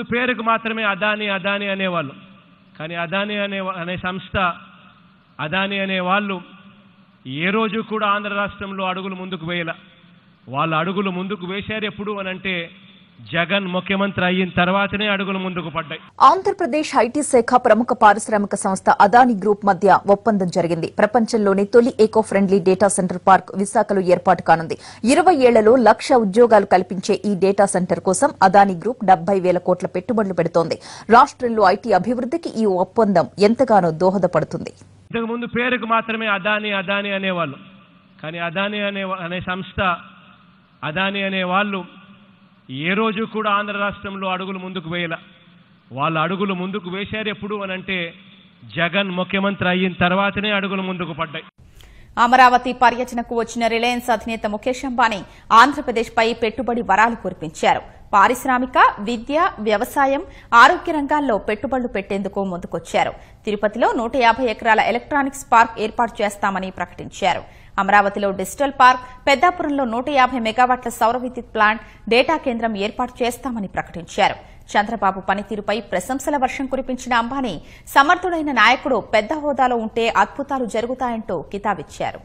ముందు పేరుకు మాత్రమే అదాని అదాని అనేవాళ్ళు కానీ అదాని అనే అనే సంస్థ అదాని అనే వాళ్ళు ఏ రోజు కూడా ఆంధ్ర రాష్ట్రంలో అడుగులు ముందుకు వేయలే వాళ్ళ అడుగులు ముందుకు వేశారు ఎప్పుడు అని అంటే జగన్ ముఖ్యమంత్రి అయిన తర్వాతనే అడుగులు ముందుకు పడ్డాయి ఆంధ్రప్రదేశ్ ఐటీ శాఖ ప్రముఖ పారిశ్రామిక సంస్థ అదాని గ్రూప్ మధ్య ఒప్పందం జరిగింది ప్రపంచంలోనే తొలి ఏకో ఫ్రెండ్లీ డేటా సెంటర్ పార్క్ విశాఖలో ఏర్పాటు కానుంది ఇరవై ఏళ్లలో లక్ష ఉద్యోగాలు కల్పించే ఈ డేటా సెంటర్ కోసం అదాని గ్రూప్ డెబ్బై వేల కోట్ల పెట్టుబడులు పెడుతోంది రాష్టంలో ఐటీ అభివృద్ధికి ఈ ఒప్పందం ఎంతగానో దోహదపడుతుంది ఇంతకుముందు పేరుకు మాత్రమే అదాని అదాని అనేవాళ్ళు కానీ అదాని అనే సంస్థ అదాని అనే వాళ్ళు ఏ రోజు కూడా ఆంధ్ర రాష్ట్రంలో అడుగులు ముందుకు వేయాల వాళ్ళ అడుగులు ముందుకు వేశారు ఎప్పుడు అని అంటే జగన్ ముఖ్యమంత్రి అయిన తర్వాతనే అడుగులు ముందుకు పడ్డాయి అమరావతి పర్యటనకు వచ్చిన రిలయన్స్ అధినేత ముఖేష్ అంబానీ ఆంధ్రప్రదేశ్ పై పెట్టుబడి వరాలు కురిపించారు పారిశ్రామిక విద్య వ్యవసాయం ఆరోగ్య రంగాల్లో పెట్టుబడులు పెట్టేందుకు ముందుకొచ్చారు తిరుపతిలో నూట ఎకరాల ఎలక్ట్రానిక్స్ పార్క్ ఏర్పాటు చేస్తామని ప్రకటించారు అమరావతిలో డిజిటల్ పార్క్ పెద్దాపురంలో నూట యాభై మెగావాట్ల సౌర విద్యుత్ ప్లాంట్ డేటా కేంద్రం ఏర్పాటు చేస్తామని ప్రకటించారు చంద్రబాబు పనితీరుపై ప్రశంసల వర్షం కురిపించిన అంబానీ సమర్థుడైన నాయకుడు పెద్ద హోదాలో ఉంటే అద్భుతాలు జరుగుతాయంటూ కితాబిచ్చారు